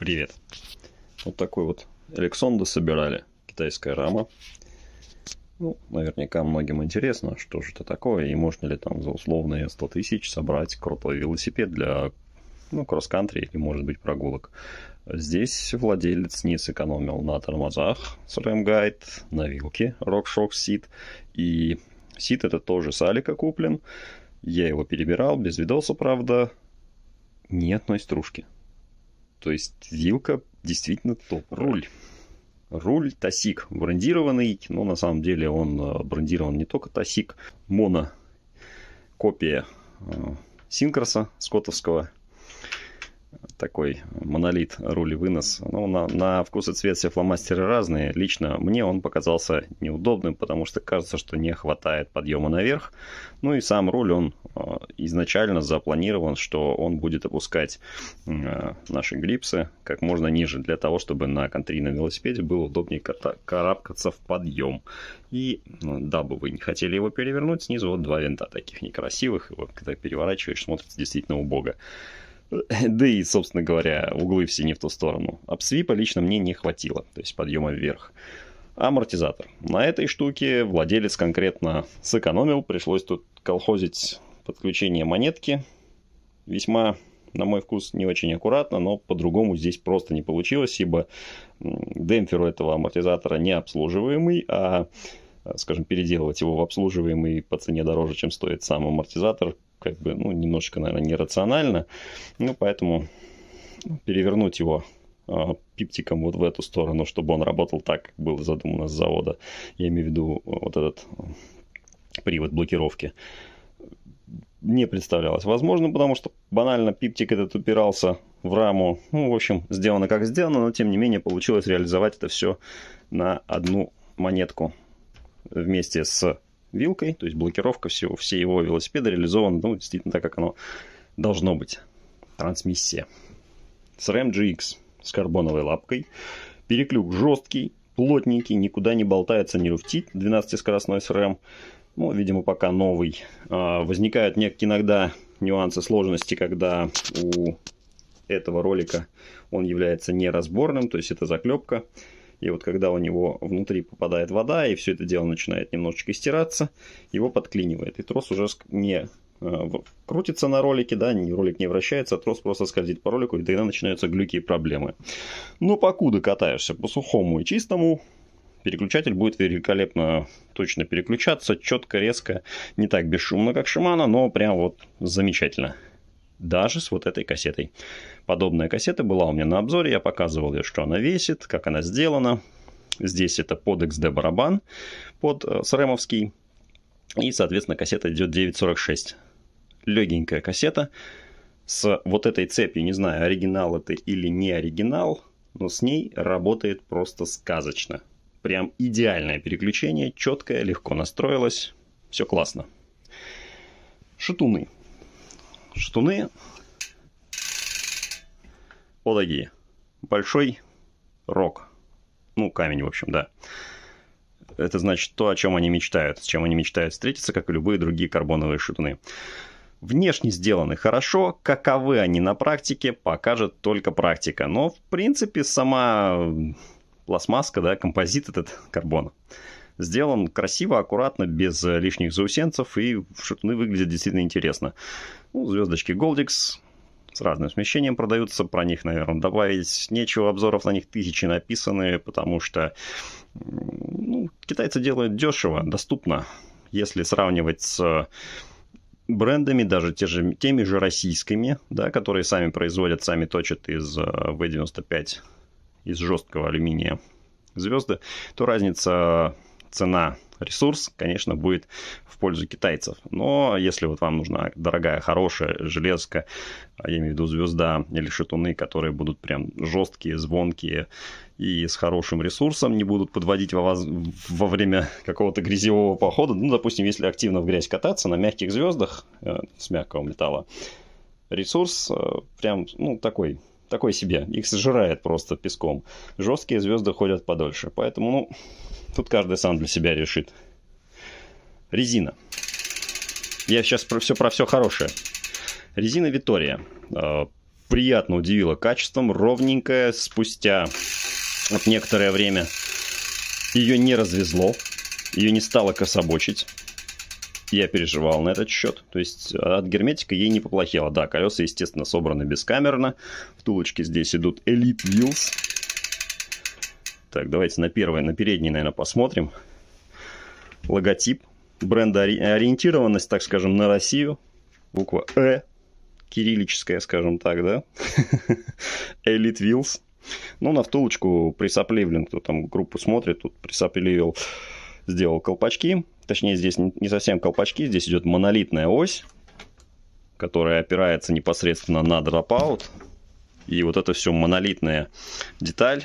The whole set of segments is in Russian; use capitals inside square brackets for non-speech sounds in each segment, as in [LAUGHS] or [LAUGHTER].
Привет. Вот такой вот Александр собирали. Китайская рама. Ну, наверняка многим интересно, что же это такое, и можно ли там за условные 100 тысяч собрать крутой велосипед для ну, кросс-кантри или, может быть, прогулок. Здесь владелец не сэкономил на тормозах с Guide, на вилке RockShox Seat. И Seat это тоже с Алика куплен. Я его перебирал, без видоса, правда. Ни одной стружки. То есть вилка действительно топ. Руль. Руль Тасик брендированный, но на самом деле он э, брендирован не только Тасик, моно копия э, синкроса скотовского такой монолит рули вынос. Ну, на, на вкус и цвет все фломастеры разные. Лично мне он показался неудобным, потому что кажется, что не хватает подъема наверх. Ну и сам руль, он а, изначально запланирован, что он будет опускать а, наши грипсы как можно ниже, для того, чтобы на контрийном велосипеде было удобнее карабкаться в подъем. И ну, дабы вы не хотели его перевернуть, снизу вот два винта таких некрасивых. И вот когда переворачиваешь, смотрится действительно убого. [LAUGHS] Да и, собственно говоря, углы все не в ту сторону. Апсвипа лично мне не хватило, то есть подъема вверх. Амортизатор. На этой штуке владелец конкретно сэкономил, пришлось тут колхозить подключение монетки. Весьма, на мой вкус, не очень аккуратно, но по-другому здесь просто не получилось, ибо демпфер у этого амортизатора не обслуживаемый, а Э, скажем, переделывать его в обслуживаемый по цене дороже, чем стоит сам амортизатор, как бы, ну, немножечко, наверное, нерационально. Ну, поэтому перевернуть его э, пиптиком вот в эту сторону, чтобы он работал так, как было задумано с завода. Я имею в виду э, вот этот привод блокировки. Не представлялось возможно, потому что банально пиптик этот упирался в раму. Ну, в общем, сделано как сделано, но тем не менее получилось реализовать это все на одну монетку вместе с вилкой, то есть блокировка всего, все его велосипеда реализована, ну, действительно так, как оно должно быть. Трансмиссия. SRAM GX с карбоновой лапкой. Переклюк жесткий, плотненький, никуда не болтается, не люфтит. 12-скоростной SRAM. Ну, видимо, пока новый. А, возникают некие иногда нюансы сложности, когда у этого ролика он является неразборным, то есть это заклепка. И вот когда у него внутри попадает вода, и все это дело начинает немножечко стираться, его подклинивает. И трос уже не э, крутится на ролике, да, ролик не вращается, а трос просто скользит по ролику, и тогда начинаются глюки и проблемы. Но покуда катаешься по сухому и чистому, переключатель будет великолепно точно переключаться, четко, резко, не так бесшумно, как Шимана, но прям вот замечательно даже с вот этой кассетой. Подобная кассета была у меня на обзоре, я показывал ее, что она весит, как она сделана. Здесь это под XD барабан, под э, сремовский. И, соответственно, кассета идет 9.46. Легенькая кассета с вот этой цепью, не знаю, оригинал это или не оригинал, но с ней работает просто сказочно. Прям идеальное переключение, четкое, легко настроилось, все классно. Шатуны. Штуны, вот такие. Большой рок, Ну, камень, в общем, да. Это значит то, о чем они мечтают, с чем они мечтают встретиться, как и любые другие карбоновые шатуны. Внешне сделаны хорошо, каковы они на практике, покажет только практика. Но, в принципе, сама пластмасска, да, композит этот карбон сделан красиво, аккуратно, без э, лишних заусенцев, и шатуны ну, выглядят действительно интересно. Ну, звездочки Goldix с разным смещением продаются, про них, наверное, добавить нечего, обзоров на них тысячи написаны, потому что ну, китайцы делают дешево, доступно, если сравнивать с брендами, даже те же, теми же российскими, да, которые сами производят, сами точат из э, V95, из жесткого алюминия звезды, то разница цена ресурс, конечно, будет в пользу китайцев. Но если вот вам нужна дорогая, хорошая железка, а я имею в виду звезда или шатуны, которые будут прям жесткие, звонкие и с хорошим ресурсом, не будут подводить во, вас, во время какого-то грязевого похода. Ну, допустим, если активно в грязь кататься на мягких звездах э, с мягкого металла, ресурс э, прям, ну, такой такой себе. Их сжирает просто песком. Жесткие звезды ходят подольше. Поэтому, ну, Тут каждый сам для себя решит. Резина. Я сейчас про все про все хорошее. Резина Витория. Э, приятно удивила качеством, ровненькая. Спустя вот некоторое время ее не развезло, ее не стало кособочить. Я переживал на этот счет. То есть э, от герметика ей не поплохело. Да, колеса, естественно, собраны бескамерно. Втулочки здесь идут Elite Wheels. Так, давайте на первое, на передний, наверное, посмотрим. Логотип бренда ориентированность, так скажем, на Россию. Буква Э, кириллическая, скажем так, да. Elite Wheels. [LAUGHS] Ну, на втулочку присопливлен, кто там группу смотрит, тут присоплевил, сделал колпачки. Точнее, здесь не совсем колпачки, здесь идет монолитная ось, которая опирается непосредственно на дропаут. И вот это все монолитная деталь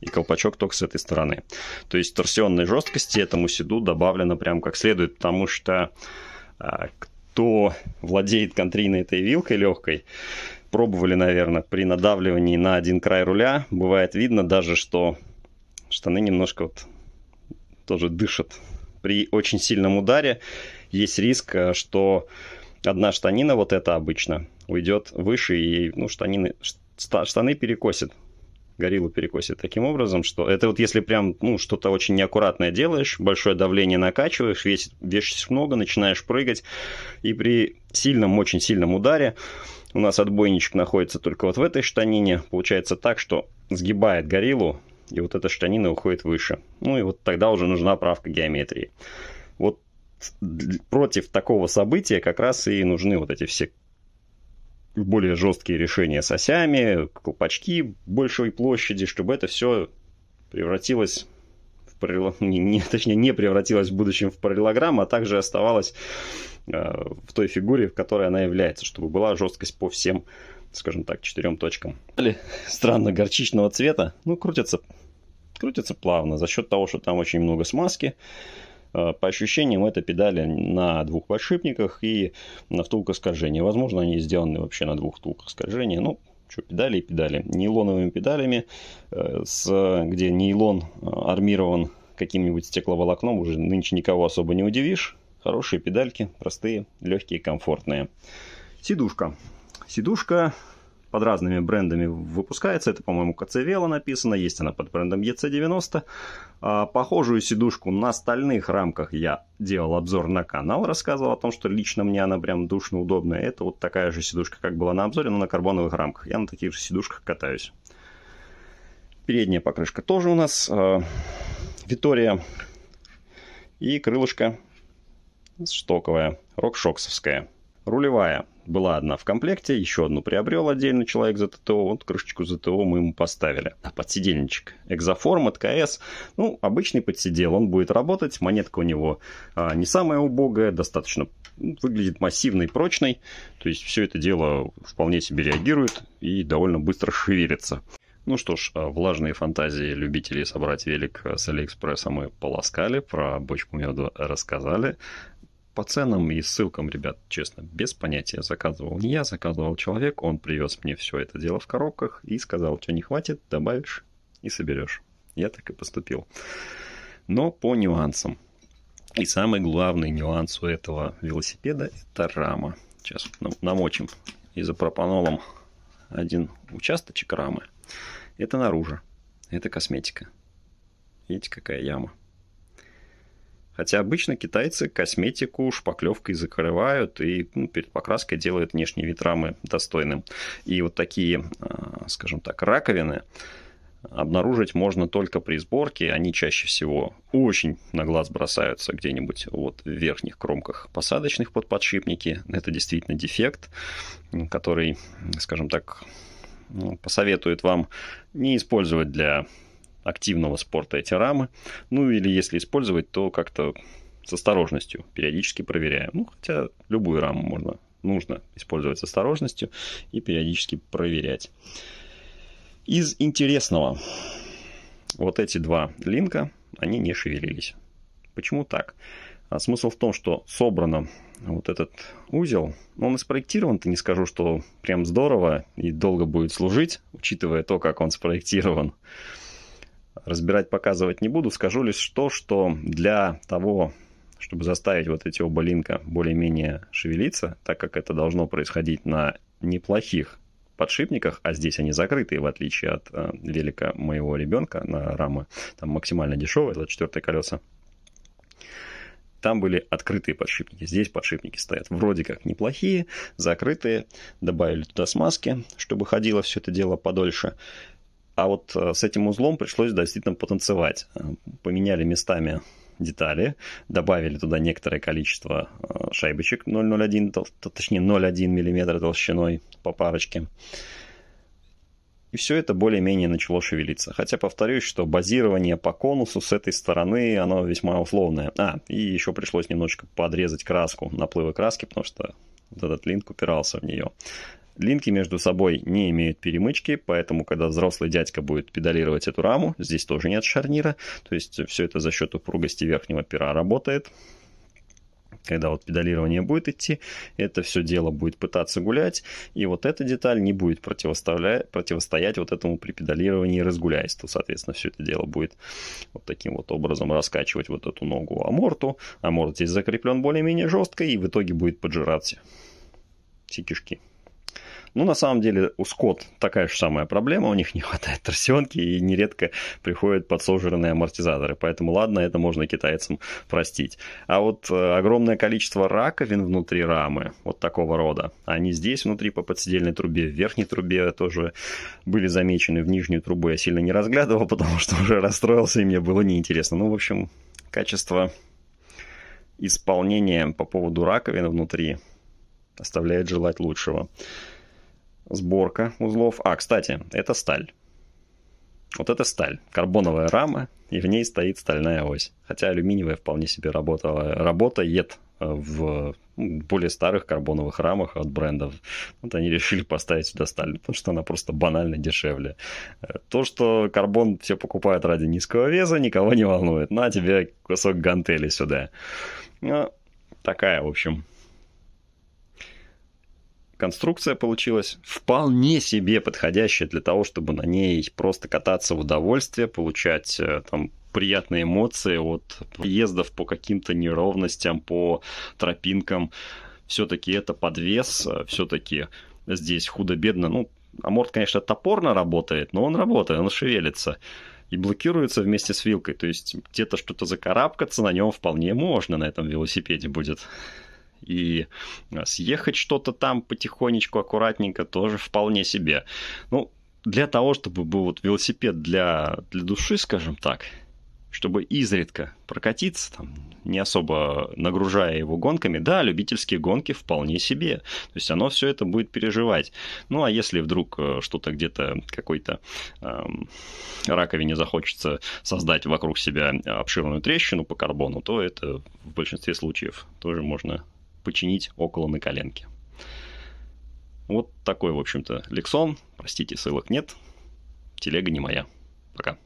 и колпачок только с этой стороны. То есть торсионной жесткости этому седу добавлено прям как следует, потому что а, кто владеет контрийной этой вилкой легкой, пробовали, наверное, при надавливании на один край руля, бывает видно даже, что штаны немножко вот тоже дышат. При очень сильном ударе есть риск, а, что одна штанина вот эта обычно уйдет выше и ну, штанины, штаны перекосит гориллу перекосит таким образом, что это вот если прям, ну, что-то очень неаккуратное делаешь, большое давление накачиваешь, весит, весишь много, начинаешь прыгать, и при сильном, очень сильном ударе у нас отбойничек находится только вот в этой штанине, получается так, что сгибает гориллу, и вот эта штанина уходит выше. Ну и вот тогда уже нужна правка геометрии. Вот против такого события как раз и нужны вот эти все более жесткие решения с осями, колпачки большей площади, чтобы это все превратилось в парил... [LAUGHS] не, точнее не превратилось в будущем в параллелограмм, а также оставалось э, в той фигуре, в которой она является, чтобы была жесткость по всем, скажем так, четырем точкам. Странно горчичного цвета, ну крутятся, крутятся плавно за счет того, что там очень много смазки, а, по ощущениям, это педали на двух подшипниках и на втулках скольжения. Возможно, они сделаны вообще на двух втулках скольжения. Ну, что, педали и педали. Нейлоновыми педалями, э, с, где нейлон э, армирован каким-нибудь стекловолокном, уже нынче никого особо не удивишь. Хорошие педальки, простые, легкие, комфортные. Сидушка. Сидушка под разными брендами выпускается. Это, по-моему, КЦ Вело написано, есть она под брендом ЕЦ 90 а, Похожую сидушку на стальных рамках я делал обзор на канал, рассказывал о том, что лично мне она прям душно удобная. Это вот такая же сидушка, как была на обзоре, но на карбоновых рамках. Я на таких же сидушках катаюсь. Передняя покрышка тоже у нас. А, Витория. И крылышко штоковая, рокшоксовская. Рулевая была одна в комплекте, еще одну приобрел отдельно человек за ТТО, вот крышечку за ТТО мы ему поставили. А Подсидельничек. Экзоформ от КС, ну, обычный подсидел, он будет работать, монетка у него а, не самая убогая, достаточно ну, выглядит массивной, прочной, то есть все это дело вполне себе реагирует и довольно быстро шевелится. Ну что ж, а, влажные фантазии любителей собрать велик с Алиэкспресса мы полоскали, про бочку меда рассказали по ценам и ссылкам, ребят, честно, без понятия. Заказывал не я, заказывал человек, он привез мне все это дело в коробках и сказал, что не хватит, добавишь и соберешь. Я так и поступил. Но по нюансам. И самый главный нюанс у этого велосипеда – это рама. Сейчас намочим изопропанолом один участочек рамы. Это наружу. Это косметика. Видите, какая яма. Хотя обычно китайцы косметику шпаклевкой закрывают и ну, перед покраской делают внешний вид рамы достойным. И вот такие, а, скажем так, раковины обнаружить можно только при сборке. Они чаще всего очень на глаз бросаются где-нибудь вот в верхних кромках посадочных под подшипники. Это действительно дефект, который, скажем так, ну, посоветует вам не использовать для активного спорта эти рамы. Ну или если использовать, то как-то с осторожностью периодически проверяем. Ну, хотя любую раму можно, нужно использовать с осторожностью и периодически проверять. Из интересного, вот эти два линка, они не шевелились. Почему так? А смысл в том, что собрано вот этот узел, он и спроектирован-то не скажу, что прям здорово и долго будет служить, учитывая то, как он спроектирован разбирать, показывать не буду. Скажу лишь то, что для того, чтобы заставить вот эти оба линка более-менее шевелиться, так как это должно происходить на неплохих подшипниках, а здесь они закрытые, в отличие от э, велика моего ребенка на рамы, там максимально дешевые, 24 колеса. Там были открытые подшипники, здесь подшипники стоят вроде как неплохие, закрытые, добавили туда смазки, чтобы ходило все это дело подольше. А вот э, с этим узлом пришлось действительно потанцевать. Э, поменяли местами детали, добавили туда некоторое количество э, шайбочек 0,01, точнее 0,1 мм толщиной по парочке. И все это более-менее начало шевелиться. Хотя повторюсь, что базирование по конусу с этой стороны, оно весьма условное. А, и еще пришлось немножечко подрезать краску, наплывы краски, потому что вот этот линк упирался в нее. Линки между собой не имеют перемычки, поэтому, когда взрослый дядька будет педалировать эту раму, здесь тоже нет шарнира, то есть все это за счет упругости верхнего пера работает когда вот педалирование будет идти, это все дело будет пытаться гулять, и вот эта деталь не будет противостоять вот этому при педалировании разгуляйству. Соответственно, все это дело будет вот таким вот образом раскачивать вот эту ногу аморту. Аморт здесь закреплен более-менее жестко и в итоге будет поджираться все кишки. Ну, на самом деле, у Скотт такая же самая проблема, у них не хватает торсионки и нередко приходят подсожранные амортизаторы, поэтому ладно, это можно китайцам простить. А вот э, огромное количество раковин внутри рамы, вот такого рода, они здесь внутри по подседельной трубе, в верхней трубе тоже были замечены, в нижнюю трубу я сильно не разглядывал, [LAUGHS] потому что уже расстроился и мне было неинтересно. Ну, в общем, качество исполнения по поводу раковин внутри оставляет желать лучшего сборка узлов. А, кстати, это сталь. Вот это сталь, карбоновая рама, и в ней стоит стальная ось. Хотя алюминиевая вполне себе работала, работает э, ну, в более старых карбоновых рамах от брендов. Вот они решили поставить сюда сталь, потому что она просто банально дешевле. Э, то, что карбон все покупают ради низкого веса, никого не волнует. На тебе кусок гантели сюда. Ну, такая, в общем, конструкция получилась вполне себе подходящая для того, чтобы на ней просто кататься в удовольствие, получать э, там приятные эмоции от поездов по каким-то неровностям, по тропинкам. Все-таки это подвес, э, все-таки здесь худо-бедно. Ну, аморт, конечно, топорно работает, но он работает, он шевелится и блокируется вместе с вилкой. То есть где-то что-то закарабкаться на нем вполне можно на этом велосипеде будет и а, съехать что-то там потихонечку, аккуратненько, тоже вполне себе. Ну, для того, чтобы был вот велосипед для, для души, скажем так, чтобы изредка прокатиться, там, не особо нагружая его гонками, да, любительские гонки вполне себе. То есть оно все это будет переживать. Ну а если вдруг э, что-то где-то какой-то эм, раковине захочется создать вокруг себя обширную трещину по карбону, то это в большинстве случаев тоже можно починить около на коленке. Вот такой, в общем-то, лексон. Простите, ссылок нет. Телега не моя. Пока.